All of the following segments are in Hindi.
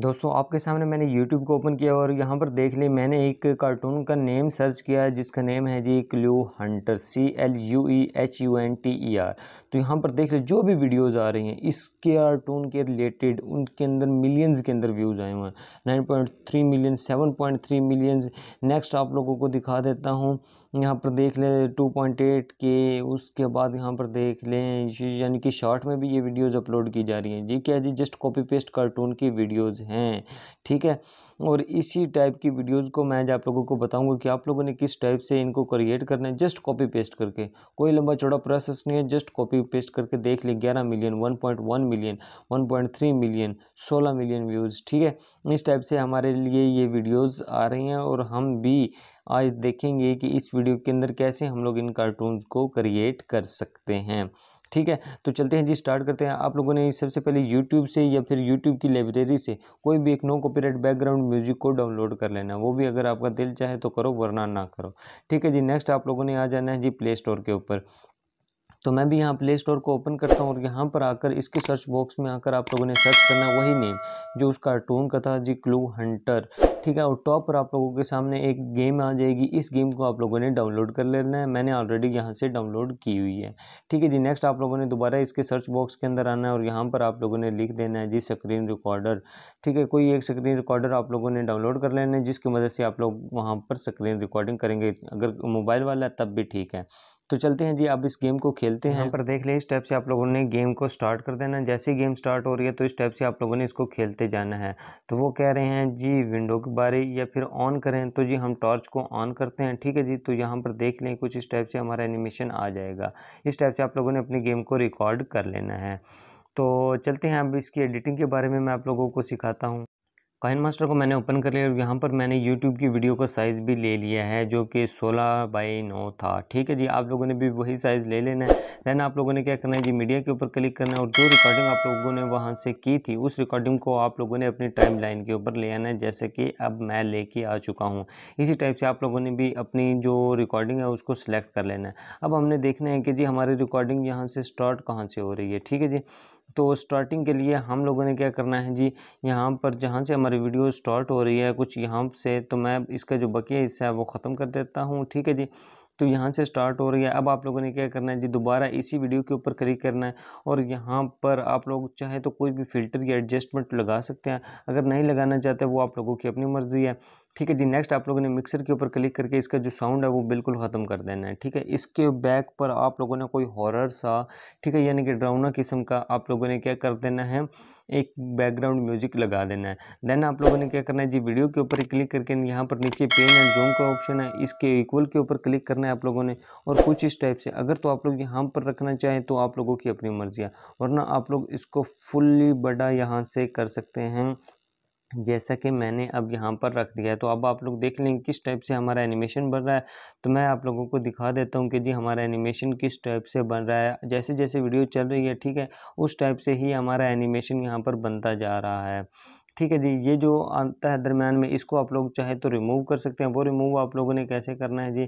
दोस्तों आपके सामने मैंने यूट्यूब को ओपन किया और यहाँ पर देख ली मैंने एक कार्टून का नेम सर्च किया है जिसका नेम है जी clue hunter C L U E H U N T E R तो यहाँ पर देख लीजिए जो भी वीडियोस आ रही हैं इस कार्टून के रिलेटेड उनके अंदर मिलियंस के अंदर व्यूज़ आए हुए हैं nine point three million seven point three millions next आप लोगों को दिखा देता हूँ यहाँ पर देख लें टू पॉइंट एट के उसके बाद यहाँ पर देख लें यानी कि शॉर्ट में भी ये वीडियोज़ अपलोड की जा रही हैं जी क्या जी जस्ट कॉपी पेस्ट कार्टून की वीडियोज़ हैं ठीक है और इसी टाइप की वीडियोज़ को मैं आज आप लोगों को बताऊंगा कि आप लोगों ने किस टाइप से इनको क्रिएट करना है जस्ट कॉपी पेस्ट करके कोई लंबा चौड़ा प्रोसेस नहीं है जस्ट कॉपी पेस्ट करके देख लें ग्यारह million one point one million one point three million सोलह मिलियन व्यूज़ ठीक है इस टाइप से हमारे लिए ये वीडियोज़ आ रही हैं और हम भी आज देखेंगे कि इस वीडियो के अंदर कैसे हम लोग इन कार्टून को क्रिएट कर सकते हैं ठीक है तो चलते हैं जी स्टार्ट करते हैं आप लोगों ने सबसे पहले यूट्यूब से या फिर यूट्यूब की लाइब्रेरी से कोई भी एक नो कॉपीराइट बैकग्राउंड म्यूजिक को डाउनलोड कर लेना वो भी अगर आपका दिल चाहे तो करो वरना ना करो ठीक है जी नेक्स्ट आप लोगों ने आ जाना है जी प्ले स्टोर के ऊपर तो मैं भी यहाँ प्ले स्टोर को ओपन करता हूँ और यहाँ पर आकर इसके सर्च बॉक्स में आकर आप लोगों ने सर्च करना है वही नेम जो उस कार्टून का था जी क्लू हंटर ठीक है और टॉप पर आप लोगों के सामने एक गेम आ जाएगी इस गेम को आप लोगों ने डाउनलोड कर लेना है मैंने ऑलरेडी यहाँ से डाउनलोड की हुई है ठीक है जी नेक्स्ट आप लोगों ने दोबारा इसके सर्च बॉक्स के अंदर आना है और यहाँ पर आप लोगों ने लिख देना है जी स्क्रीन रिकॉर्डर ठीक है कोई एक स्क्रीन रिकॉर्डर आप लोगों ने डाउनलोड कर लेना है जिसकी मदद से आप लोग वहाँ पर स्क्रीन रिकॉर्डिंग करेंगे अगर मोबाइल वाला है तब भी ठीक है तो चलते हैं जी अब इस गेम को खेलते हैं यहाँ पर देख लें इस टाइप से आप लोगों ने गेम को स्टार्ट कर देना जैसे गेम स्टार्ट हो रही है तो इस टाइप से आप लोगों ने इसको खेलते जाना है तो वो कह रहे हैं जी विंडो के बारे या फिर ऑन करें तो जी हम टॉर्च को ऑन करते हैं ठीक है जी तो यहाँ पर देख लें कुछ इस टाइप से हमारा एनिमेशन आ जाएगा इस टाइप से आप लोगों ने अपनी गेम को रिकॉर्ड कर लेना है तो चलते हैं अब इसकी एडिटिंग के बारे में मैं आप लोगों को सिखाता हूँ काइन मास्टर को मैंने ओपन कर लिया और यहाँ पर मैंने यूट्यूब की वीडियो का साइज़ भी ले लिया है जो कि 16 बाई 9 था ठीक है जी आप लोगों ने भी वही साइज़ ले लेना है देन आप लोगों ने क्या करना है जी मीडिया के ऊपर क्लिक करना है और जो रिकॉर्डिंग आप लोगों ने वहाँ से की थी उस रिकॉर्डिंग को आप लोगों ने अपनी टाइम लाइन के ऊपर ले आना है जैसे कि अब मैं लेके आ चुका हूँ इसी टाइप से आप लोगों ने भी अपनी जो रिकॉर्डिंग है उसको सिलेक्ट कर लेना है अब हमने देखना है कि जी हमारी रिकॉर्डिंग यहाँ से स्टार्ट कहाँ से हो रही है ठीक है जी तो स्टार्टिंग के लिए हम लोगों ने क्या करना है जी यहाँ पर जहाँ से हमारी वीडियो स्टार्ट हो रही है कुछ यहाँ से तो मैं इसका जो बकिया हिस्सा है वो ख़त्म कर देता हूँ ठीक है जी तो यहाँ से स्टार्ट हो रही है अब आप लोगों ने क्या करना है जी दोबारा इसी वीडियो के ऊपर क्लिक करना है और यहाँ पर आप लोग चाहे तो कोई भी फ़िल्टर या एडजस्टमेंट लगा सकते हैं अगर नहीं लगाना चाहते वो आप लोगों की अपनी मर्ज़ी है ठीक है जी नेक्स्ट आप लोगों ने मिक्सर के ऊपर क्लिक करके इसका जो साउंड है वो बिल्कुल ख़त्म कर देना है ठीक है इसके बैक पर आप लोगों ने कोई हॉरर सा ठीक है यानी कि ड्राउना किस्म का आप लोगों ने क्या कर देना है एक बैकग्राउंड म्यूजिक लगा देना है देन आप लोगों ने क्या करना है जी वीडियो के ऊपर क्लिक करके यहाँ पर नीचे पेन एंड जूम का ऑप्शन है इसके इक्वल के ऊपर क्लिक करना है आप लोगों ने और कुछ इस टाइप से अगर तो आप लोग यहाँ पर रखना चाहें तो आप लोगों की अपनी मर्ज़ी है वरना आप लोग इसको फुल्ली बड़ा यहाँ से कर सकते हैं जैसा कि मैंने अब यहाँ पर रख दिया है तो अब आप लोग देख लेंगे किस टाइप से हमारा एनिमेशन बन रहा है तो मैं आप लोगों को दिखा देता हूँ कि जी हमारा एनिमेशन किस टाइप से बन रहा है जैसे जैसे वीडियो चल रही है ठीक है उस टाइप से ही हमारा एनिमेशन यहाँ पर बनता जा रहा है ठीक है जी ये जो आता है दरम्यान में इसको आप लोग चाहे तो रिमूव कर सकते हैं वो रिमूव आप लोगों ने कैसे करना है जी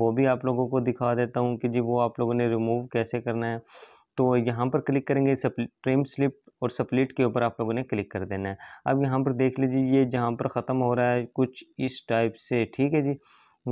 वो भी आप लोगों को दिखा देता हूँ कि जी वो आप लोगों ने रिमूव कैसे करना है तो यहाँ पर क्लिक करेंगे ट्रेम स्लिप और सप्लिट के ऊपर आप लोगों ने क्लिक कर देना है अब यहाँ पर देख लीजिए ये जहाँ पर ख़त्म हो रहा है कुछ इस टाइप से ठीक है जी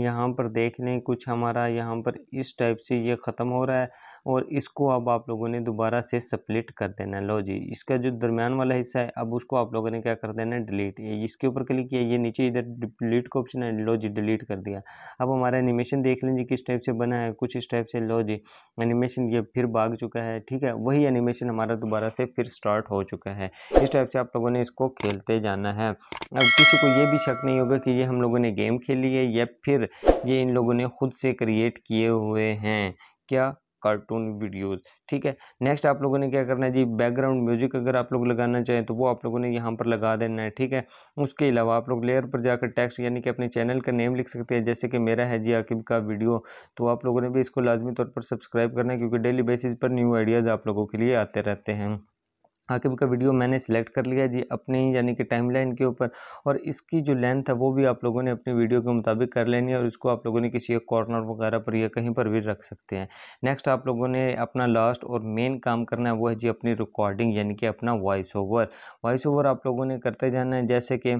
यहाँ पर देख लें कुछ हमारा यहाँ पर इस टाइप से ये ख़त्म हो रहा है और इसको अब आप लोगों ने दोबारा से स्प्लिट कर देना है लो जी इसका जो दरमियान वाला हिस्सा है अब उसको आप लोगों ने क्या कर देना है डिलीट इसके ऊपर क्लिक किया ये नीचे इधर डिलीट का ऑप्शन है लो जी डिलीट कर दिया अब हमारा एनिमेशन देख लें जी किस टाइप से बना है कुछ इस टाइप से लो जी एनिमेशन ये फिर भाग चुका है ठीक है वही एनिमेशन हमारा दोबारा से फिर स्टार्ट हो चुका है इस टाइप से आप लोगों ने इसको खेलते जाना है अब किसी को ये भी शक नहीं होगा कि ये हम लोगों ने गेम खेली है या फिर चित्र ये इन लोगों ने खुद से क्रिएट किए हुए हैं क्या कार्टून वीडियोस ठीक है नेक्स्ट आप लोगों ने क्या करना है जी बैकग्राउंड म्यूजिक अगर आप लोग लगाना चाहें तो वो आप लोगों ने यहाँ पर लगा देना है ठीक है उसके अलावा आप लोग लेयर पर जाकर टैक्स यानी कि अपने चैनल का नेम लिख सकते हैं जैसे कि मेरा है जी आकिब का वीडियो तो आप लोगों ने भी इसको लाजमी तौर पर सब्सक्राइब करना है क्योंकि डेली बेसिस पर न्यू आइडियाज़ आप लोगों के लिए आते रहते हैं हाकिम का वीडियो मैंने सेलेक्ट कर लिया जी अपने ही यानी कि टाइमलाइन के ऊपर और इसकी जो लेंथ है वो भी आप लोगों ने अपनी वीडियो के मुताबिक कर लेनी है और इसको आप लोगों ने किसी एक कॉर्नर वगैरह पर या कहीं पर भी रख सकते हैं नेक्स्ट आप लोगों ने अपना लास्ट और मेन काम करना है वो है जी अपनी रिकॉर्डिंग यानी कि अपना वॉइस ओवर वॉइस ओवर आप लोगों ने करते जाना है जैसे कि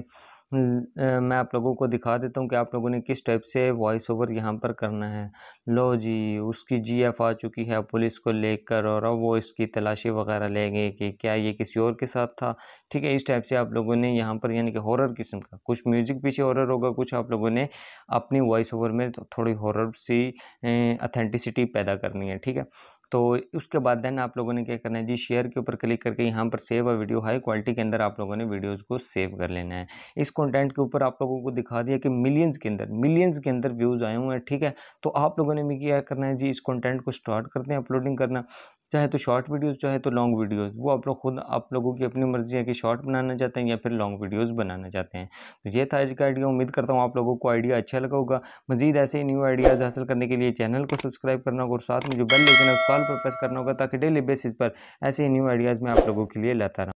हम्म, मैं आप लोगों को दिखा देता हूँ कि आप लोगों ने किस टाइप से वॉइस ओवर यहाँ पर करना है लो जी उसकी जी एफ आ चुकी है पुलिस को लेकर और अब वो इसकी तलाशी वगैरह लेंगे कि क्या ये किसी और के साथ था ठीक है इस टाइप से आप लोगों ने यहाँ पर यानी कि हॉरर किस्म का कुछ म्यूज़िक पीछे हॉरर होगा कुछ आप लोगों ने अपनी वॉइस ओवर में थोड़ी हॉरर सी अथेंटिसिटी पैदा करनी है ठीक है तो उसके बाद देन आप लोगों ने क्या करना है जी शेयर के ऊपर क्लिक करके यहाँ पर सेव और वीडियो हाई क्वालिटी के अंदर आप लोगों ने वीडियोस को सेव कर लेना है इस कंटेंट के ऊपर आप लोगों को दिखा दिया कि मिलियंस के अंदर मिलियंस के अंदर व्यूज़ आए हुए हैं ठीक है तो आप लोगों ने भी क्या करना है जी इस कॉन्टेंट को स्टार्ट करते हैं अपलोडिंग करना चाहे तो शॉर्ट वीडियोज़ चाहे तो लॉन्ग वीडियोज़ वो आप लोग खुद आप लोगों की अपनी मर्ज़ी है कि शॉर्ट बनाना चाहते हैं या फिर लॉन्ग वीडियोज़ बनाना चाहते हैं तो ये था आज का आइडिया उम्मीद करता हूँ आप लोगों को आइडिया अच्छा लगा होगा मजीद ऐसे ही न्यू आइडियाज़ हासिल करने के लिए चैनल को सब्सक्राइब करना होगा और साथ में जो बेल लेकिन उस कॉल पर प्रेस करना होगा ताकि डेली बेसिस पर ऐसे ही न्यू आइडियाज़ मैं आप लोगों के लिए लाता रहा